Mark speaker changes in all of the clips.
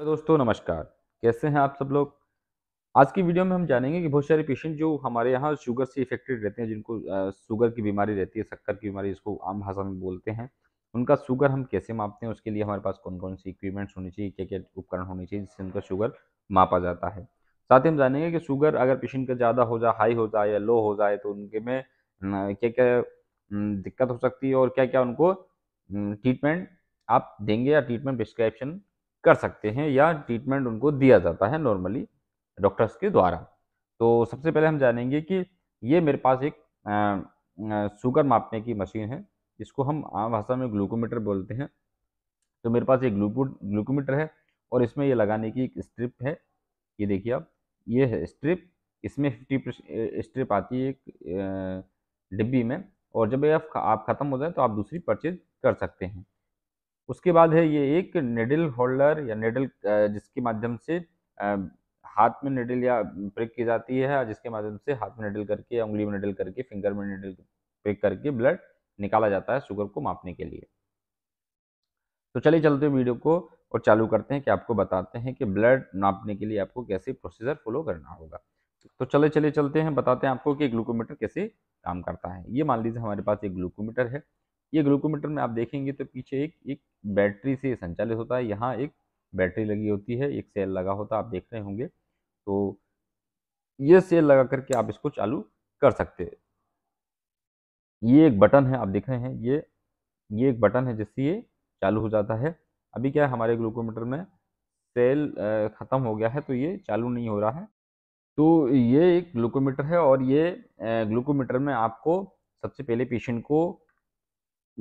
Speaker 1: तो दोस्तों नमस्कार कैसे हैं आप सब लोग आज की वीडियो में हम जानेंगे कि बहुत सारे पेशेंट जो हमारे यहाँ शुगर से इफेक्टेड रहते हैं जिनको शुगर की बीमारी रहती है शक्कर की बीमारी जिसको आम भाषा में बोलते हैं उनका शुगर हम कैसे मापते हैं उसके लिए हमारे पास कौन कौन सी इक्विपमेंट्स होनी चाहिए क्या क्या उपकरण होने चाहिए जिससे उनका शुगर मापा जाता है साथ ही हम जानेंगे कि शुगर अगर पेशेंट का ज़्यादा हो जाए हाई हो जाए या लो हो जाए तो उनके में क्या क्या दिक्कत हो सकती है और क्या क्या उनको ट्रीटमेंट आप देंगे या ट्रीटमेंट प्रिस्क्रिप्शन कर सकते हैं या ट्रीटमेंट उनको दिया जाता है नॉर्मली डॉक्टर्स के द्वारा तो सबसे पहले हम जानेंगे कि ये मेरे पास एक शुगर मापने की मशीन है इसको हम आम भाषा में ग्लूकोमीटर बोलते हैं तो मेरे पास एक ग्लूको ग्लूकोमीटर है और इसमें ये लगाने की एक स्ट्रिप है ये देखिए आप ये है स्ट्रिप इसमें फिफ्टी स्ट्रिप आती है एक डिब्बी में और जब ये आप ख़त्म हो जाए तो आप दूसरी परचेज कर सकते हैं उसके बाद है ये एक नेडल होल्डर या नेडल जिसके माध्यम से हाथ में नेडल या प्रिक की जाती है जिसके माध्यम से हाथ में नेडल करके या उंगली में नेडल करके फिंगर में नेडल प्रिक करके ब्लड निकाला जाता है शुगर को मापने के लिए तो चलिए चलते हैं वीडियो को और चालू करते हैं कि आपको बताते हैं कि ब्लड नापने के लिए आपको कैसे प्रोसीजर फॉलो करना होगा तो चले चले चलते हैं बताते हैं आपको कि ग्लूकोमीटर कैसे काम करता है ये मान लीजिए हमारे पास एक ग्लूकोमीटर है ये ग्लूकोमीटर में आप देखेंगे तो पीछे एक एक बैटरी से संचालित होता है यहाँ एक बैटरी लगी होती है एक सेल लगा होता है आप देख रहे होंगे तो ये सेल लगा करके आप इसको चालू कर सकते हैं ये एक बटन है आप देख रहे हैं ये ये एक बटन है जिससे ये चालू हो जाता है अभी क्या है हमारे ग्लूकोमीटर में सेल ख़त्म हो गया है तो ये चालू नहीं हो रहा है तो ये एक ग्लूकोमीटर है और ये ग्लूकोमीटर में आपको सबसे पहले पेशेंट को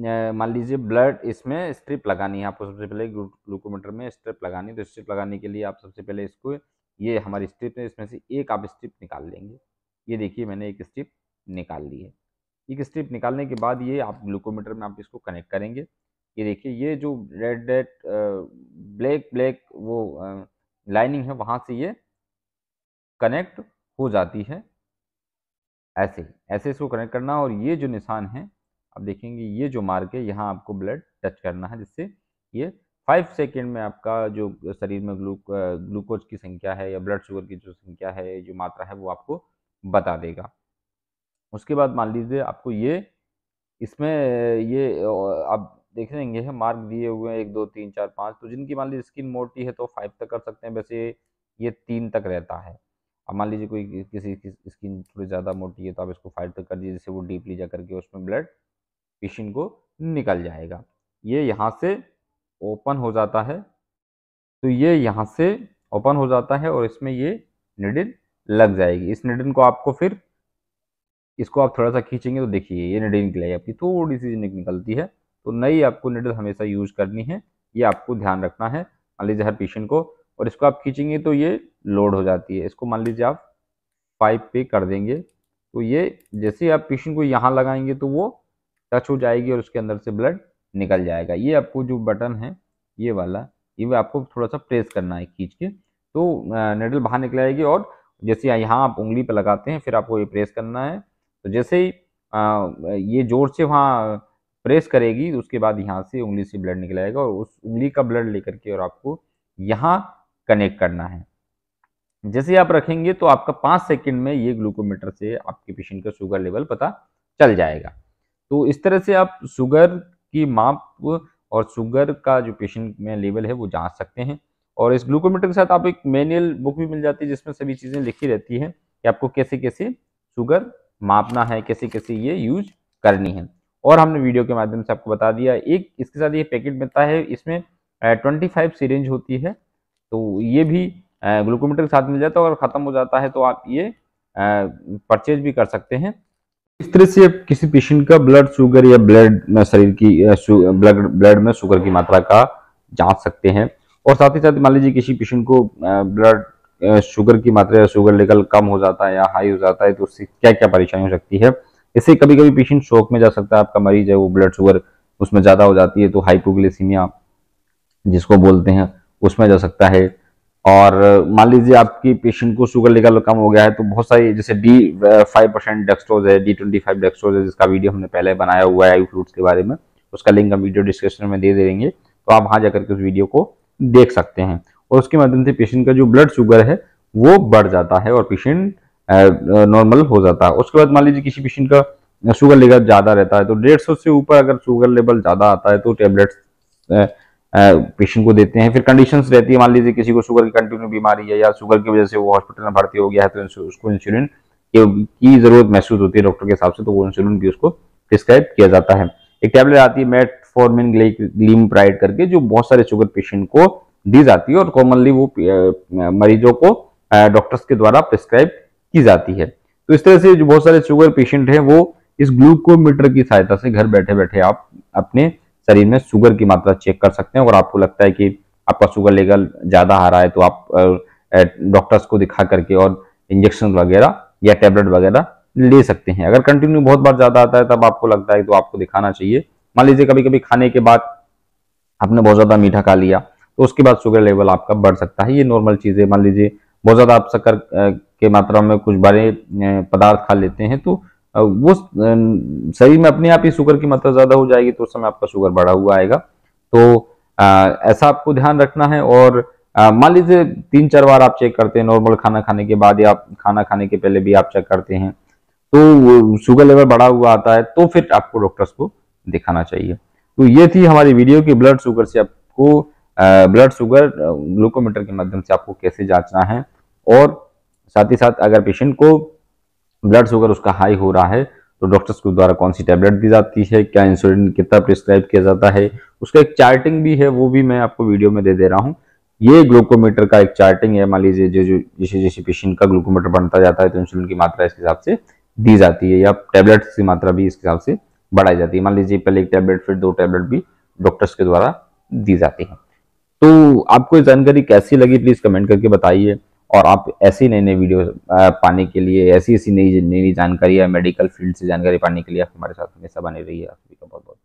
Speaker 1: मान लीजिए ब्लड इसमें स्ट्रिप लगानी है आपको सबसे पहले ग्लूकोमीटर में स्ट्रिप लगानी तो स्ट्रिप लगाने के लिए आप सबसे पहले इसको ये हमारी स्ट्रिप है इसमें से एक आप स्ट्रिप निकाल लेंगे ये देखिए मैंने एक स्ट्रिप निकाल ली है एक स्ट्रिप निकालने के बाद ये आप ग्लूकोमीटर में आप इसको कनेक्ट करेंगे ये देखिए ये जो रेड रेड ब्लैक ब्लैक वो लाइनिंग है वहाँ से ये कनेक्ट हो जाती है ऐसे ऐसे इसको कनेक्ट करना और ये जो निशान है आप देखेंगे ये जो मार्ग है यहाँ आपको ब्लड टच करना है जिससे ये फाइव सेकेंड में आपका जो शरीर में ग्लू ग्लूकोज की संख्या है या ब्लड शुगर की जो संख्या है जो मात्रा है वो आपको बता देगा उसके बाद मान लीजिए आपको ये इसमें ये आप देख लेंगे हैं मार्क दिए हुए हैं एक दो तीन चार पाँच तो जिनकी मान लीजिए स्किन मोटी है तो फाइव तक कर सकते हैं वैसे ये तीन तक रहता है अब मान लीजिए कोई किसी की स्किन थोड़ी ज़्यादा मोटी है तो आप इसको फाइव तक कर दीजिए जिससे वो डीपली जा करके उसमें ब्लड पिशिन को निकल जाएगा ये यहाँ से ओपन हो जाता है तो ये यहाँ से ओपन हो जाता है और इसमें ये निडिन लग जाएगी इस निडिन को आपको फिर इसको आप थोड़ा सा खींचेंगे तो देखिए ये निडिन निकलेगी आपकी थोड़ी सी निकलती है तो नई आपको निडल हमेशा यूज करनी है ये आपको ध्यान रखना है मान लीजिए हर पेशेंट को और इसको आप खींचेंगे तो ये लोड हो जाती है इसको मान लीजिए आप पाइप पे कर देंगे तो ये जैसे आप पेशेंट को यहाँ लगाएंगे तो वो टच हो जाएगी और उसके अंदर से ब्लड निकल जाएगा ये आपको जो बटन है ये वाला ये आपको थोड़ा सा प्रेस करना है खींच के तो नेडल बाहर निकल जाएगी और जैसे यहाँ आप उंगली पर लगाते हैं फिर आपको ये प्रेस करना है तो जैसे ही ये जोर से वहाँ प्रेस करेगी उसके बाद यहाँ से उंगली से ब्लड निकल आएगा और उस उंगली का ब्लड लेकर के और आपको यहाँ कनेक्ट करना है जैसे आप रखेंगे तो आपका पाँच सेकंड में ये ग्लूकोमीटर से आपके पेशेंट का शुगर लेवल पता चल जाएगा तो इस तरह से आप शुगर की माप और शुगर का जो पेशेंट में लेवल है वो जांच सकते हैं और इस ग्लूकोमीटर के साथ आप एक मैनुअल बुक भी मिल जाती है जिसमें सभी चीज़ें लिखी रहती है कि आपको कैसे कैसे शुगर मापना है कैसे कैसे ये यूज करनी है और हमने वीडियो के माध्यम से आपको बता दिया एक इसके साथ ये पैकेट मिलता है इसमें ट्वेंटी फाइव सीरेंज होती है तो ये भी ग्लूकोमीटर के साथ मिल जाता है और ख़त्म हो जाता है तो आप ये परचेज भी कर सकते हैं इस तरह से किसी पेशेंट का ब्लड शुगर या ब्लड में शरीर की ब्लड ब्लड में शुगर की मात्रा का जांच सकते हैं और साथ ही साथ मान लीजिए किसी पेशेंट को ब्लड शुगर की मात्रा या शुगर लेवल कम हो जाता है या हाई हो जाता है तो उससे क्या क्या परेशानी हो सकती है इससे कभी कभी पेशेंट शोक में जा सकता है आपका मरीज है वो ब्लड शुगर उसमें ज़्यादा हो जाती है तो हाइपोग्लिसीमिया जिसको बोलते हैं उसमें जा सकता है और मान लीजिए आपकी पेशेंट को शुगर लेवल कम हो गया है तो बहुत सारी जैसे डी फाइव परसेंट डेक्सट्रोज है डी ट्वेंटी फाइव डेक्सट्रोज है जिसका वीडियो हमने पहले बनाया हुआ है फ्रूट्स के बारे में उसका लिंक हम वीडियो डिस्क्रिप्शन में दे देंगे तो आप वहाँ जाकर के उस वीडियो को देख सकते हैं और उसके माध्यम से पेशेंट का जो ब्लड शुगर है वो बढ़ जाता है और पेशेंट नॉर्मल हो जाता है उसके बाद मान लीजिए किसी पेशेंट का शुगर लेवल ज़्यादा रहता है तो डेढ़ सौ से ऊपर अगर शुगर लेवल ज़्यादा आता है तो टेबलेट्स पेशेंट को देते हैं फिर कंडीशंस रहती है मान लीजिए किसी को शुगर की कंटिन्यू बीमारी है या शुगर की वजह से वो हॉस्पिटल में भर्ती हो गया है तो उसको इंसुलिन की जरूरत महसूस होती है डॉक्टर के हिसाब से तो वो इंसुलिन भी उसको प्रिस्क्राइब किया जाता है एक टैबलेट आती है मेटफॉर्मिन ग्लीम प्राइड करके जो बहुत सारे शुगर पेशेंट को दी जाती है और कॉमनली वो मरीजों को डॉक्टर्स के द्वारा प्रिस्क्राइब की जाती है तो इस तरह से जो बहुत सारे शुगर पेशेंट हैं वो इस ग्लूकोमीटर की सहायता से घर बैठे बैठे आप अपने शरीर में शुगर की मात्रा चेक कर सकते हैं अगर आपको लगता है कि आपका शुगर लेवल ज़्यादा आ रहा है तो आप डॉक्टर्स को दिखा करके और इंजेक्शन वगैरह या टेबलेट वगैरह ले सकते हैं अगर कंटिन्यू बहुत बार ज़्यादा आता है तब आपको लगता है तो आपको दिखाना चाहिए मान लीजिए कभी कभी खाने के बाद आपने बहुत ज़्यादा मीठा खा लिया तो उसके बाद शुगर लेवल आपका बढ़ सकता है ये नॉर्मल चीज़ है मान लीजिए बहुत ज़्यादा आप शक्कर के मात्रा में कुछ बड़े पदार्थ खा लेते हैं तो वो शरीर में अपने आप ही शुगर की मात्रा ज़्यादा हो जाएगी तो उस समय आपका शुगर बढ़ा हुआ आएगा तो आ, ऐसा आपको ध्यान रखना है और मान लीजिए तीन चार बार आप चेक करते हैं नॉर्मल खाना खाने के बाद या खाना खाने के पहले भी आप चेक करते हैं तो शुगर लेवल बढ़ा हुआ आता है तो फिर आपको डॉक्टर्स को दिखाना चाहिए तो ये थी हमारी वीडियो की ब्लड शुगर से आपको ब्लड शुगर ग्लूकोमीटर के माध्यम से आपको कैसे जांचना है और साथ ही साथ अगर पेशेंट को ब्लड शुगर उसका हाई हो रहा है तो डॉक्टर्स के द्वारा कौन सी टैबलेट दी जाती है क्या इंसुलिन कितना प्रिस्क्राइब किया जाता है उसका एक चार्टिंग भी है वो भी मैं आपको वीडियो में दे दे रहा हूँ ये ग्लूकोमीटर का एक चार्टिंग है मान लीजिए जो जैसे जैसे पेशेंट का ग्लूकोमीटर बढ़ता जाता है तो इंसुलिन की मात्रा इसके हिसाब से दी जाती है या टैबलेट्स की मात्रा भी इसके हिसाब से बढ़ाई जाती है मान लीजिए पहले एक टैबलेट फिर दो टैबलेट भी डॉक्टर्स के द्वारा दी जाती है तो आपको ये जानकारी कैसी लगी प्लीज कमेंट करके बताइए और आप ऐसी नई नई वीडियो पाने के लिए ऐसी ऐसी नई नई जानकारी या मेडिकल फील्ड से जानकारी पाने के लिए हमारे साथ हमेशा बने रहिए आप सभी का बहुत बहुत